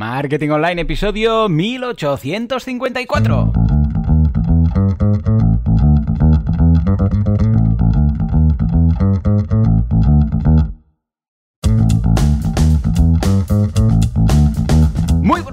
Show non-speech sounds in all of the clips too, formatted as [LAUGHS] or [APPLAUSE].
Marketing Online, episodio 1854.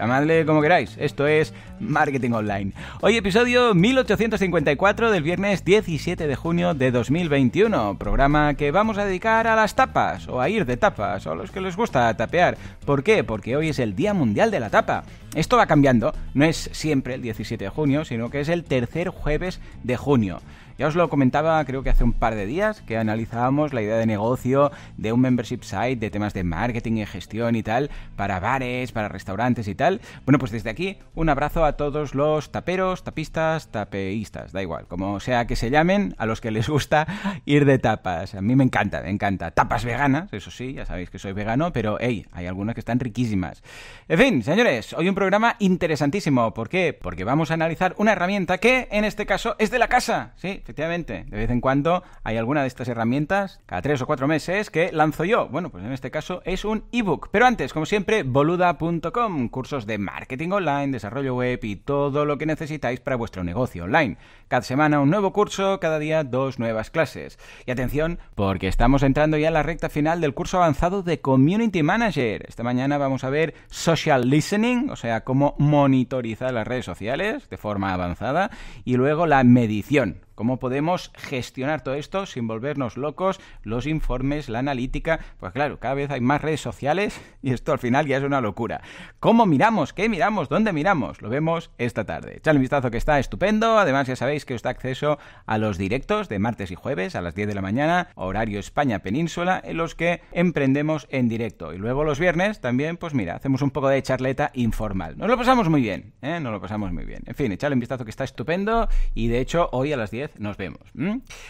Llamadle como queráis. Esto es Marketing Online. Hoy episodio 1854 del viernes 17 de junio de 2021. Programa que vamos a dedicar a las tapas, o a ir de tapas, o a los que les gusta tapear. ¿Por qué? Porque hoy es el Día Mundial de la Tapa. Esto va cambiando, no es siempre el 17 de junio, sino que es el tercer jueves de junio. Ya os lo comentaba creo que hace un par de días que analizábamos la idea de negocio de un membership site, de temas de marketing y gestión y tal, para bares, para restaurantes y tal. Bueno, pues desde aquí un abrazo a todos los taperos, tapistas, tapeístas, da igual, como sea que se llamen, a los que les gusta ir de tapas. A mí me encanta, me encanta. Tapas veganas, eso sí, ya sabéis que soy vegano, pero hey, hay algunas que están riquísimas. En fin, señores, hoy un programa interesantísimo. ¿Por qué? Porque vamos a analizar una herramienta que en este caso es de la casa. Sí, Efectivamente, de vez en cuando hay alguna de estas herramientas, cada tres o cuatro meses, que lanzo yo. Bueno, pues en este caso es un ebook. Pero antes, como siempre, boluda.com, cursos de marketing online, desarrollo web y todo lo que necesitáis para vuestro negocio online. Cada semana un nuevo curso, cada día dos nuevas clases. Y atención, porque estamos entrando ya en la recta final del curso avanzado de Community Manager. Esta mañana vamos a ver social listening, o sea, cómo monitorizar las redes sociales de forma avanzada, y luego la medición ¿Cómo podemos gestionar todo esto sin volvernos locos? Los informes, la analítica, pues claro, cada vez hay más redes sociales [LAUGHS] y esto al final ya es una locura. ¿Cómo miramos? ¿Qué miramos? ¿Dónde miramos? Lo vemos esta tarde. Echadle un vistazo que está estupendo. Además ya sabéis que os da acceso a los directos de martes y jueves a las 10 de la mañana, horario España Península, en los que emprendemos en directo. Y luego los viernes también, pues mira, hacemos un poco de charleta informal. Nos lo pasamos muy bien, ¿eh? Nos lo pasamos muy bien. En fin, echadle un vistazo que está estupendo y de hecho hoy a las 10 nos vemos.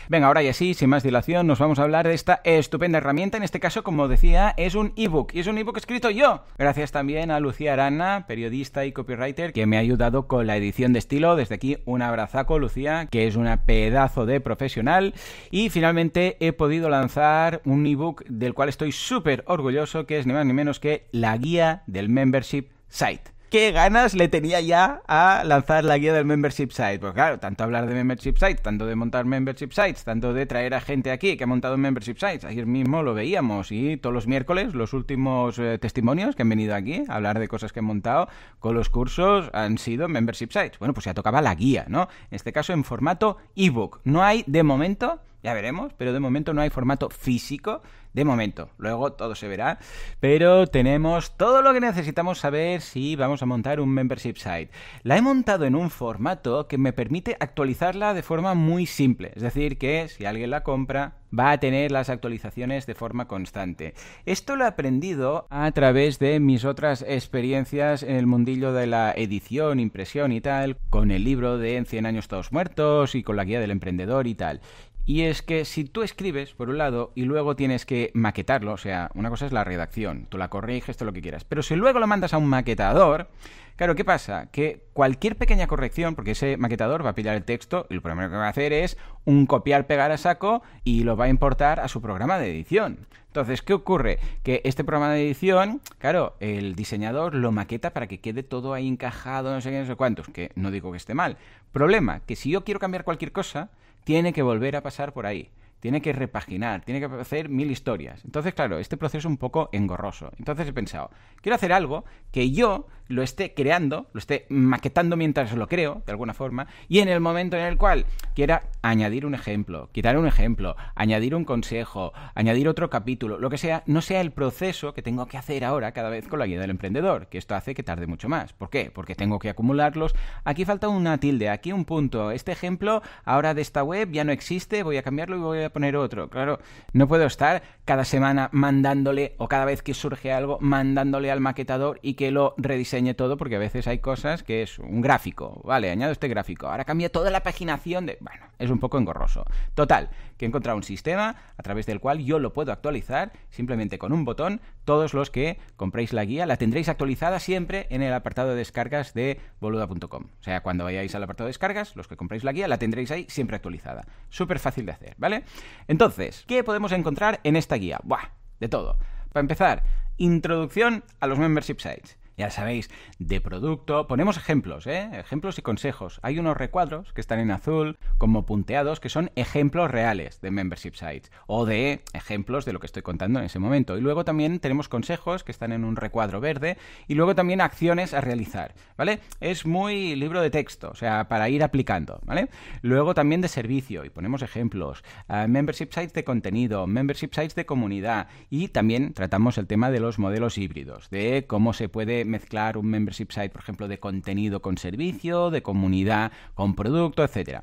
Venga, ahora y así, sin más dilación, nos vamos a hablar de esta estupenda herramienta. En este caso, como decía, es un ebook. Y es un ebook escrito yo. Gracias también a Lucía Arana, periodista y copywriter, que me ha ayudado con la edición de estilo. Desde aquí, un abrazaco, Lucía, que es una pedazo de profesional. Y finalmente he podido lanzar un ebook del cual estoy súper orgulloso, que es ni más ni menos que la guía del membership site qué ganas le tenía ya a lanzar la guía del membership site. Pues claro, tanto hablar de membership sites, tanto de montar membership sites, tanto de traer a gente aquí que ha montado membership sites. Ayer mismo lo veíamos y todos los miércoles los últimos eh, testimonios que han venido aquí a hablar de cosas que he montado con los cursos han sido membership sites. Bueno, pues ya tocaba la guía, ¿no? En este caso en formato ebook. No hay de momento ya veremos, pero de momento no hay formato físico de momento. Luego todo se verá. Pero tenemos todo lo que necesitamos saber si vamos a montar un membership site. La he montado en un formato que me permite actualizarla de forma muy simple. Es decir, que si alguien la compra, va a tener las actualizaciones de forma constante. Esto lo he aprendido a través de mis otras experiencias en el mundillo de la edición, impresión y tal, con el libro de En 100 años todos muertos y con la guía del emprendedor y tal. Y es que si tú escribes, por un lado, y luego tienes que maquetarlo, o sea, una cosa es la redacción, tú la corriges, todo lo que quieras, pero si luego lo mandas a un maquetador, claro, ¿qué pasa? Que cualquier pequeña corrección, porque ese maquetador va a pillar el texto y lo primero que va a hacer es un copiar, pegar a saco y lo va a importar a su programa de edición. Entonces, ¿qué ocurre? Que este programa de edición, claro, el diseñador lo maqueta para que quede todo ahí encajado, no sé qué, no sé cuántos, que no digo que esté mal. Problema, que si yo quiero cambiar cualquier cosa, tiene que volver a pasar por ahí tiene que repaginar, tiene que hacer mil historias. Entonces, claro, este proceso es un poco engorroso. Entonces he pensado, quiero hacer algo que yo lo esté creando, lo esté maquetando mientras lo creo, de alguna forma, y en el momento en el cual quiera añadir un ejemplo, quitar un ejemplo, añadir un consejo, añadir otro capítulo, lo que sea, no sea el proceso que tengo que hacer ahora cada vez con la guía del emprendedor, que esto hace que tarde mucho más. ¿Por qué? Porque tengo que acumularlos. Aquí falta una tilde, aquí un punto. Este ejemplo ahora de esta web ya no existe, voy a cambiarlo y voy a poner otro. Claro, no puedo estar cada semana mandándole o cada vez que surge algo mandándole al maquetador y que lo rediseñe todo porque a veces hay cosas que es un gráfico. Vale, añado este gráfico. Ahora cambia toda la paginación de... Bueno, es un poco engorroso. Total, que he encontrado un sistema a través del cual yo lo puedo actualizar simplemente con un botón todos los que compréis la guía, la tendréis actualizada siempre en el apartado de descargas de boluda.com. O sea, cuando vayáis al apartado de descargas, los que compréis la guía, la tendréis ahí siempre actualizada. Súper fácil de hacer, ¿vale? Entonces, ¿qué podemos encontrar en esta guía? Buah, de todo. Para empezar, introducción a los membership sites ya sabéis, de producto. Ponemos ejemplos, ¿eh? Ejemplos y consejos. Hay unos recuadros que están en azul, como punteados, que son ejemplos reales de membership sites o de ejemplos de lo que estoy contando en ese momento. Y luego también tenemos consejos que están en un recuadro verde y luego también acciones a realizar, ¿vale? Es muy libro de texto, o sea, para ir aplicando, ¿vale? Luego también de servicio y ponemos ejemplos. Ah, membership sites de contenido, membership sites de comunidad y también tratamos el tema de los modelos híbridos, de cómo se puede mezclar un membership site, por ejemplo, de contenido con servicio, de comunidad con producto, etc.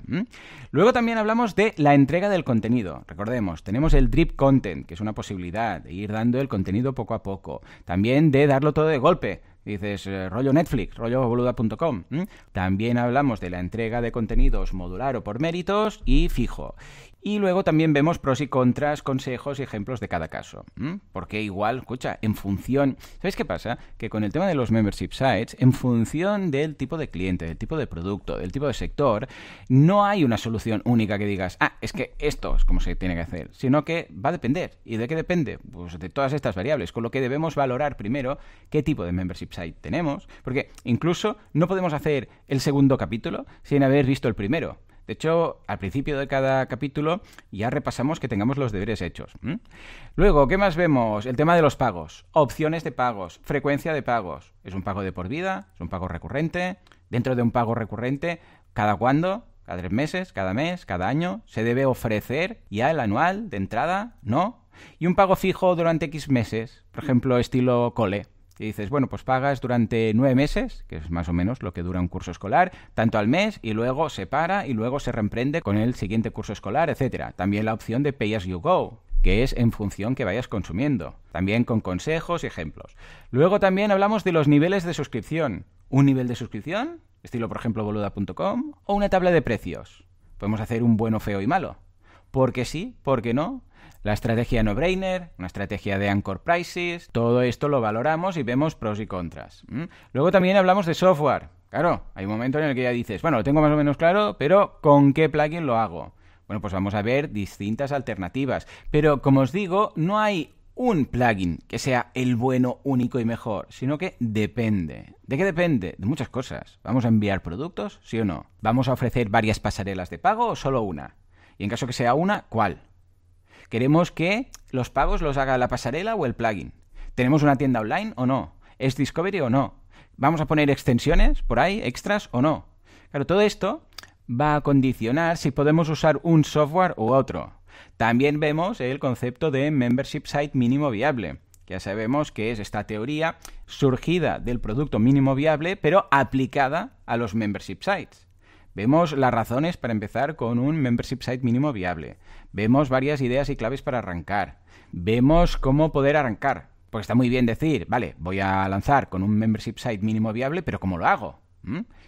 Luego también hablamos de la entrega del contenido. Recordemos, tenemos el drip content, que es una posibilidad de ir dando el contenido poco a poco. También de darlo todo de golpe. Dices, eh, rollo Netflix, rollo boluda.com. También hablamos de la entrega de contenidos modular o por méritos y fijo. Y luego también vemos pros y contras, consejos y ejemplos de cada caso. Porque igual, escucha, en función... ¿Sabéis qué pasa? Que con el tema de los membership sites, en función del tipo de cliente, del tipo de producto, del tipo de sector, no hay una solución única que digas, ah, es que esto es como se tiene que hacer, sino que va a depender. ¿Y de qué depende? Pues de todas estas variables, con lo que debemos valorar primero qué tipo de membership site tenemos, porque incluso no podemos hacer el segundo capítulo sin haber visto el primero de hecho, al principio de cada capítulo ya repasamos que tengamos los deberes hechos. Luego, ¿qué más vemos? El tema de los pagos, opciones de pagos, frecuencia de pagos. ¿Es un pago de por vida? ¿Es un pago recurrente? Dentro de un pago recurrente, ¿cada cuándo? ¿Cada tres meses? ¿Cada mes? ¿Cada año? ¿Se debe ofrecer ya el anual de entrada? ¿No? Y un pago fijo durante X meses, por ejemplo, estilo cole. Y dices, bueno, pues pagas durante nueve meses, que es más o menos lo que dura un curso escolar, tanto al mes, y luego se para y luego se reemprende con el siguiente curso escolar, etcétera. También la opción de Pay as you go, que es en función que vayas consumiendo, también con consejos y ejemplos. Luego también hablamos de los niveles de suscripción. Un nivel de suscripción, estilo por ejemplo boluda.com, o una tabla de precios. Podemos hacer un bueno, feo y malo. Porque sí, porque no, la estrategia no-brainer, una estrategia de anchor prices, todo esto lo valoramos y vemos pros y contras. Luego también hablamos de software. Claro, hay un momento en el que ya dices, bueno, lo tengo más o menos claro, pero ¿con qué plugin lo hago? Bueno, pues vamos a ver distintas alternativas. Pero como os digo, no hay un plugin que sea el bueno, único y mejor, sino que depende. ¿De qué depende? De muchas cosas. ¿Vamos a enviar productos? ¿Sí o no? ¿Vamos a ofrecer varias pasarelas de pago o solo una? Y en caso que sea una, ¿cuál? Queremos que los pagos los haga la pasarela o el plugin. ¿Tenemos una tienda online o no? ¿Es Discovery o no? ¿Vamos a poner extensiones por ahí, extras o no? Claro, todo esto va a condicionar si podemos usar un software u otro. También vemos el concepto de membership site mínimo viable. Ya sabemos que es esta teoría surgida del producto mínimo viable, pero aplicada a los membership sites. Vemos las razones para empezar con un membership site mínimo viable. Vemos varias ideas y claves para arrancar. Vemos cómo poder arrancar. Porque está muy bien decir, vale, voy a lanzar con un membership site mínimo viable, pero ¿cómo lo hago?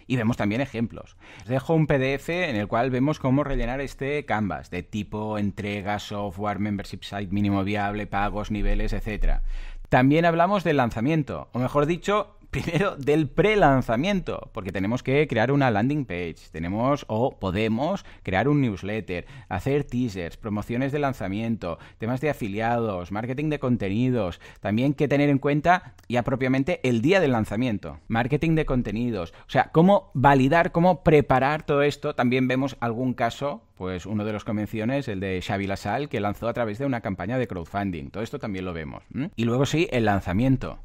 Y vemos también ejemplos. Os dejo un PDF en el cual vemos cómo rellenar este canvas de tipo entrega, software, membership site mínimo viable, pagos, niveles, etc. También hablamos del lanzamiento, o mejor dicho, [LAUGHS] primero del pre-lanzamiento, porque tenemos que crear una landing page, tenemos o podemos crear un newsletter, hacer teasers, promociones de lanzamiento, temas de afiliados, marketing de contenidos, también que tener en cuenta ya propiamente el día del lanzamiento, marketing de contenidos, o sea, cómo validar, cómo preparar todo esto, también vemos algún caso pues uno de los convenciones, el de Xavi Lasal, que lanzó a través de una campaña de crowdfunding. Todo esto también lo vemos. Y luego sí, el lanzamiento.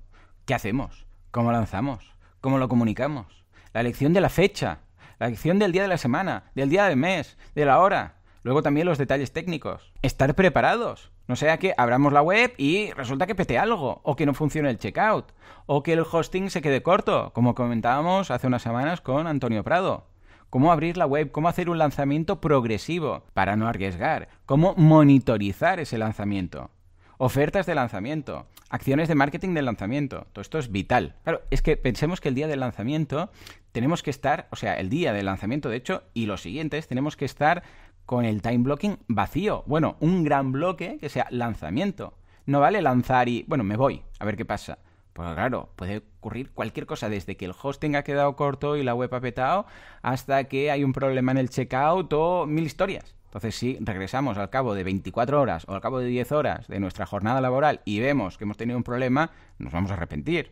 ¿Qué hacemos? ¿Cómo lanzamos? ¿Cómo lo comunicamos? La elección de la fecha, la elección del día de la semana, del día del mes, de la hora. Luego también los detalles técnicos. Estar preparados. No sea que abramos la web y resulta que pete algo, o que no funcione el checkout, o que el hosting se quede corto, como comentábamos hace unas semanas con Antonio Prado. Cómo abrir la web, cómo hacer un lanzamiento progresivo para no arriesgar, cómo monitorizar ese lanzamiento. Ofertas de lanzamiento, acciones de marketing del lanzamiento, todo esto es vital. Claro, es que pensemos que el día del lanzamiento tenemos que estar, o sea, el día del lanzamiento de hecho y los siguientes tenemos que estar con el time blocking vacío. Bueno, un gran bloque que sea lanzamiento. No vale lanzar y, bueno, me voy, a ver qué pasa. Pues claro, puede ocurrir cualquier cosa, desde que el host tenga quedado corto y la web ha petado, hasta que hay un problema en el checkout o mil historias. Entonces, si regresamos al cabo de 24 horas o al cabo de 10 horas de nuestra jornada laboral y vemos que hemos tenido un problema, nos vamos a arrepentir.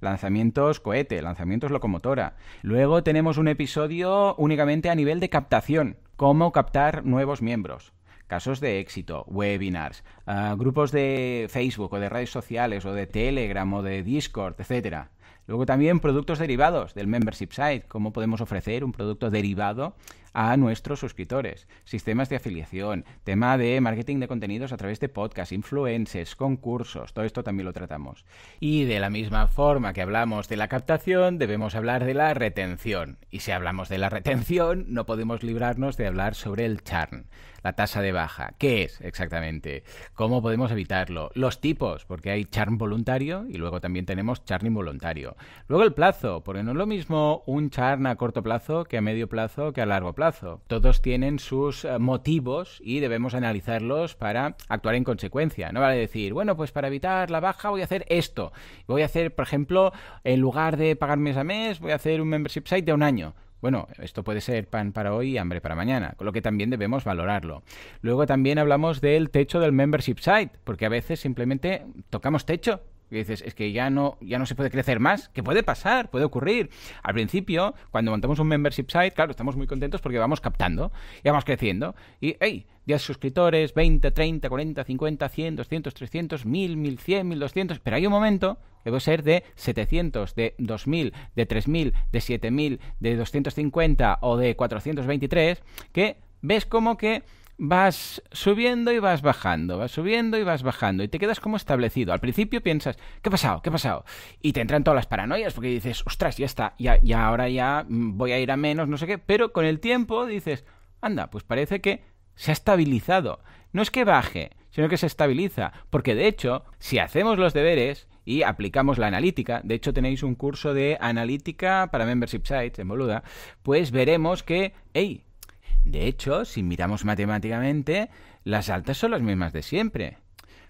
Lanzamientos cohete, lanzamientos locomotora. Luego tenemos un episodio únicamente a nivel de captación, cómo captar nuevos miembros casos de éxito, webinars, ah, grupos de Facebook o de redes sociales o de Telegram o de Discord, etcétera. Luego también productos derivados del membership site, cómo podemos ofrecer un producto derivado a nuestros suscriptores, sistemas de afiliación, tema de marketing de contenidos a través de podcasts, influencers, concursos, todo esto también lo tratamos. Y de la misma forma que hablamos de la captación, debemos hablar de la retención. Y si hablamos de la retención, no podemos librarnos de hablar sobre el churn la tasa de baja. ¿Qué es exactamente? ¿Cómo podemos evitarlo? Los tipos, porque hay charm voluntario y luego también tenemos charm involuntario. Luego el plazo, porque no es lo mismo un charm a corto plazo que a medio plazo que a largo plazo. Todos tienen sus eh, motivos y debemos analizarlos para actuar en consecuencia. No vale decir, bueno, pues para evitar la baja voy a hacer esto. Voy a hacer, por ejemplo, en lugar de pagar mes a mes, voy a hacer un membership site de un año. Bueno, esto puede ser pan para hoy y hambre para mañana, con lo que también debemos valorarlo. Luego también hablamos del techo del membership site, porque a veces simplemente tocamos techo y dices, es que ya no, ya no se puede crecer más, que puede pasar, puede ocurrir. Al principio, cuando montamos un membership site, claro, estamos muy contentos porque vamos captando, y vamos creciendo. Y, hey, 10 suscriptores, 20, 30, 40, 50, 100, 200, 300, 1000, 1100, 1200, pero hay un momento Debo ser de 700, de 2000, de 3000, de 7000, de 250 o de 423, que ves como que vas subiendo y vas bajando, vas subiendo y vas bajando, y te quedas como establecido. Al principio piensas, ¿qué ha pasado? ¿Qué ha pasado? Y te entran todas las paranoias porque dices, ostras, ya está, ya, ya ahora ya voy a ir a menos, no sé qué, pero con el tiempo dices, anda, pues parece que se ha estabilizado. No es que baje, sino que se estabiliza, porque de hecho, si hacemos los deberes, y aplicamos la analítica. De hecho, tenéis un curso de analítica para Membership Sites en Boluda. Pues veremos que, hey, de hecho, si miramos matemáticamente, las altas son las mismas de siempre.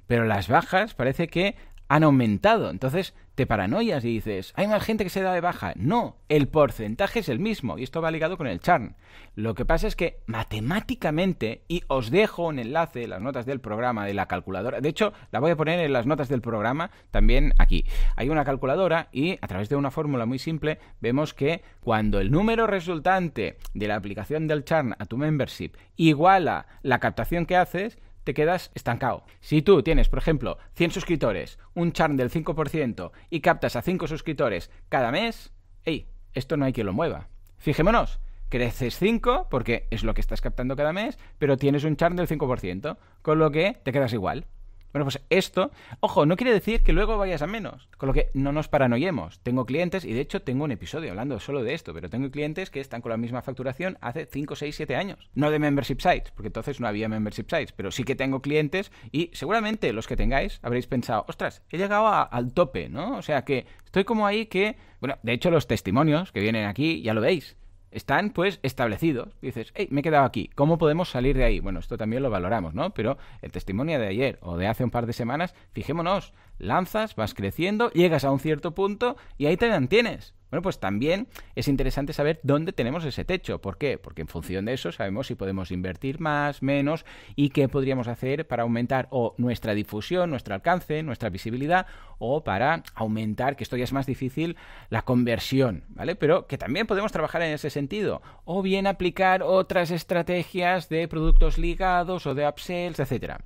Pero las bajas parece que han aumentado. Entonces te paranoias y dices, hay más gente que se da de baja. No, el porcentaje es el mismo y esto va ligado con el charn. Lo que pasa es que matemáticamente, y os dejo un enlace, las notas del programa, de la calculadora, de hecho la voy a poner en las notas del programa también aquí. Hay una calculadora y a través de una fórmula muy simple vemos que cuando el número resultante de la aplicación del charn a tu membership iguala la captación que haces, te quedas estancado. Si tú tienes, por ejemplo, 100 suscriptores, un charm del 5% y captas a 5 suscriptores cada mes, ¡Ey! esto no hay quien lo mueva. Fijémonos, creces 5 porque es lo que estás captando cada mes, pero tienes un charm del 5%, con lo que te quedas igual. Bueno, pues esto, ojo, no quiere decir que luego vayas a menos, con lo que no nos paranoiemos. Tengo clientes, y de hecho tengo un episodio hablando solo de esto, pero tengo clientes que están con la misma facturación hace 5, 6, 7 años. No de membership sites, porque entonces no había membership sites, pero sí que tengo clientes y seguramente los que tengáis habréis pensado, ostras, he llegado al tope, ¿no? O sea que estoy como ahí que, bueno, de hecho los testimonios que vienen aquí ya lo veis están pues establecidos. Dices, hey, me he quedado aquí, ¿cómo podemos salir de ahí? Bueno, esto también lo valoramos, ¿no? Pero el testimonio de ayer o de hace un par de semanas, fijémonos, lanzas, vas creciendo, llegas a un cierto punto y ahí te mantienes. Bueno, pues también es interesante saber dónde tenemos ese techo. ¿Por qué? Porque en función de eso sabemos si podemos invertir más, menos y qué podríamos hacer para aumentar o nuestra difusión, nuestro alcance, nuestra visibilidad o para aumentar, que esto ya es más difícil, la conversión, ¿vale? Pero que también podemos trabajar en ese sentido. O bien aplicar otras estrategias de productos ligados o de upsells, etc.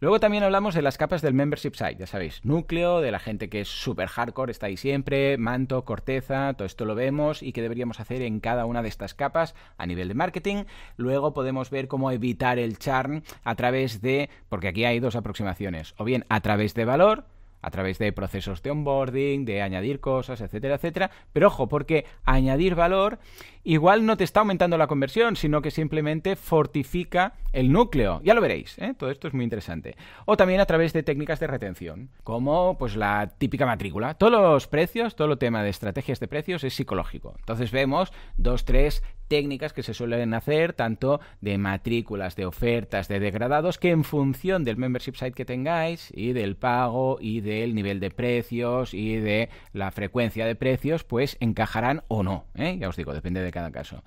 Luego también hablamos de las capas del membership site, ya sabéis, núcleo, de la gente que es súper hardcore, está ahí siempre, manto, corteza todo esto lo vemos y qué deberíamos hacer en cada una de estas capas a nivel de marketing. Luego podemos ver cómo evitar el charm a través de, porque aquí hay dos aproximaciones, o bien a través de valor, a través de procesos de onboarding, de añadir cosas, etcétera, etcétera. Pero ojo, porque añadir valor igual no te está aumentando la conversión, sino que simplemente fortifica el núcleo. Ya lo veréis, ¿eh? todo esto es muy interesante. O también a través de técnicas de retención, como pues la típica matrícula. Todos los precios, todo el tema de estrategias de precios es psicológico. Entonces vemos dos, tres técnicas que se suelen hacer, tanto de matrículas, de ofertas, de degradados, que en función del membership site que tengáis y del pago y del nivel de precios y de la frecuencia de precios, pues encajarán o no. ¿eh? Ya os digo, depende de cada caso.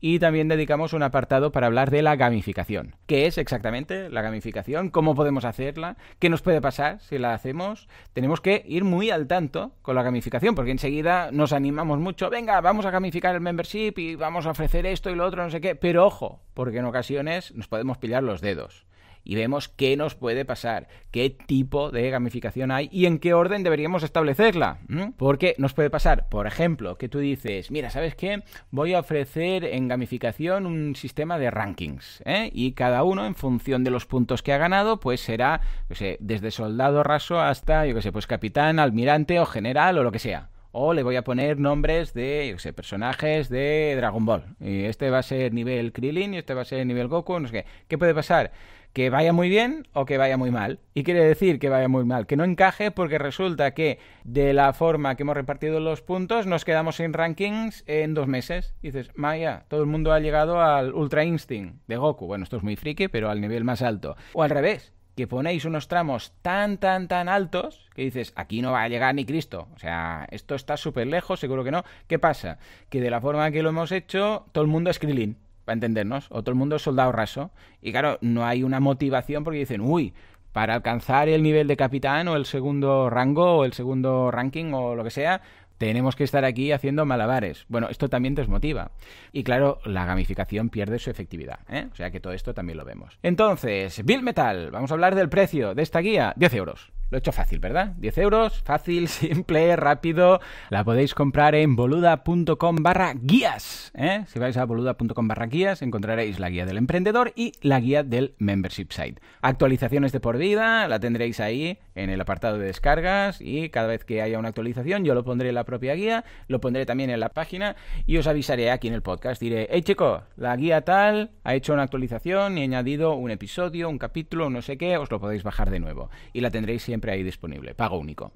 Y también dedicamos un apartado para hablar de la gamificación. ¿Qué es exactamente la gamificación? ¿Cómo podemos hacerla? ¿Qué nos puede pasar si la hacemos? Tenemos que ir muy al tanto con la gamificación, porque enseguida nos animamos mucho. Venga, vamos a gamificar el membership y vamos a ofrecer esto y lo otro, no sé qué. Pero ojo, porque en ocasiones nos podemos pillar los dedos y vemos qué nos puede pasar, qué tipo de gamificación hay y en qué orden deberíamos establecerla. Porque nos puede pasar, por ejemplo, que tú dices, mira, ¿sabes qué? Voy a ofrecer en gamificación un sistema de rankings ¿eh? y cada uno en función de los puntos que ha ganado, pues será, sé, desde soldado raso hasta, yo qué sé, pues capitán, almirante o general o lo que sea o le voy a poner nombres de, personajes de Dragon Ball. Y este va a ser nivel Krillin y este va a ser nivel Goku, no qué. puede pasar? Que vaya muy bien o que vaya muy mal. Y quiere decir que vaya muy mal, que no encaje porque resulta que de la forma que hemos repartido los puntos nos quedamos sin rankings en dos meses. Y dices, Maya, todo el mundo ha llegado al Ultra Instinct de Goku. Bueno, esto es muy friki, pero al nivel más alto. O al revés, que ponéis unos tramos tan, tan, tan altos que dices, aquí no va a llegar ni Cristo. O sea, esto está súper lejos, seguro que no. ¿Qué pasa? Que de la forma que lo hemos hecho, todo el mundo es krilin, para entendernos, o todo el mundo es soldado raso. Y claro, no hay una motivación porque dicen, uy, para alcanzar el nivel de capitán o el segundo rango o el segundo ranking o lo que sea, tenemos que estar aquí haciendo malabares. Bueno, esto también desmotiva. Y claro, la gamificación pierde su efectividad. ¿eh? O sea que todo esto también lo vemos. Entonces, Bill Metal, vamos a hablar del precio de esta guía, 10 euros. Lo he hecho fácil, ¿verdad? 10 euros, fácil, [LAUGHS] simple, rápido. La podéis comprar en boluda.com barra guías. ¿eh? Si vais a boluda.com barra guías encontraréis la guía del emprendedor y la guía del membership site. Actualizaciones de por vida, la tendréis ahí en el apartado de descargas y cada vez que haya una actualización yo lo pondré en la propia guía, lo pondré también en la página y os avisaré aquí en el podcast. Diré, hey chico, la guía tal ha hecho una actualización y ha añadido un episodio, un capítulo, no sé qué, os lo podéis bajar de nuevo. Y la tendréis siempre ahí disponible, pago único.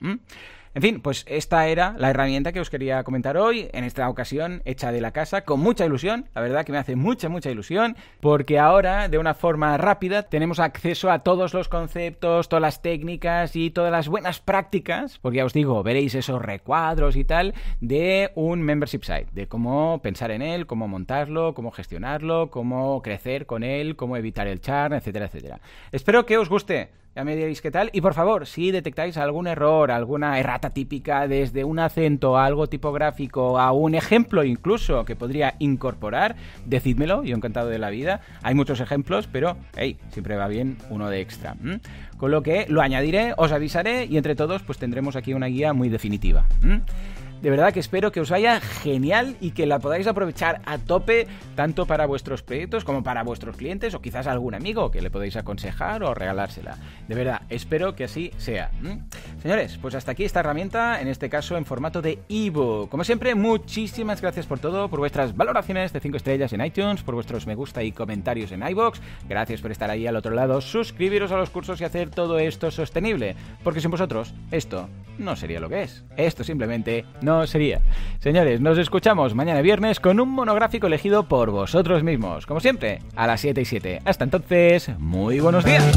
En fin, pues esta era la herramienta que os quería comentar hoy, en esta ocasión hecha de la casa, con mucha ilusión, la verdad que me hace mucha, mucha ilusión, porque ahora, de una forma rápida, tenemos acceso a todos los conceptos, todas las técnicas y todas las buenas prácticas, porque ya os digo, veréis esos recuadros y tal, de un membership site, de cómo pensar en él, cómo montarlo, cómo gestionarlo, cómo crecer con él, cómo evitar el char, etcétera, etcétera. Espero que os guste. Ya me diréis qué tal. Y por favor, si detectáis algún error, alguna errata típica, desde un acento a algo tipográfico, a un ejemplo incluso que podría incorporar, decídmelo, yo encantado de la vida. Hay muchos ejemplos, pero hey, siempre va bien uno de extra. Con lo que lo añadiré, os avisaré y entre todos pues tendremos aquí una guía muy definitiva de verdad que espero que os haya genial y que la podáis aprovechar a tope tanto para vuestros proyectos como para vuestros clientes o quizás algún amigo que le podéis aconsejar o regalársela. De verdad, espero que así sea. Señores, pues hasta aquí esta herramienta, en este caso en formato de Ivo. Como siempre, muchísimas gracias por todo, por vuestras valoraciones de 5 estrellas en iTunes, por vuestros me gusta y comentarios en iBox. Gracias por estar ahí al otro lado, suscribiros a los cursos y hacer todo esto sostenible, porque sin vosotros esto no sería lo que es. Esto simplemente no sería. Señores, nos escuchamos mañana viernes con un monográfico elegido por vosotros mismos, como siempre, a las 7 y 7. Hasta entonces, muy buenos días.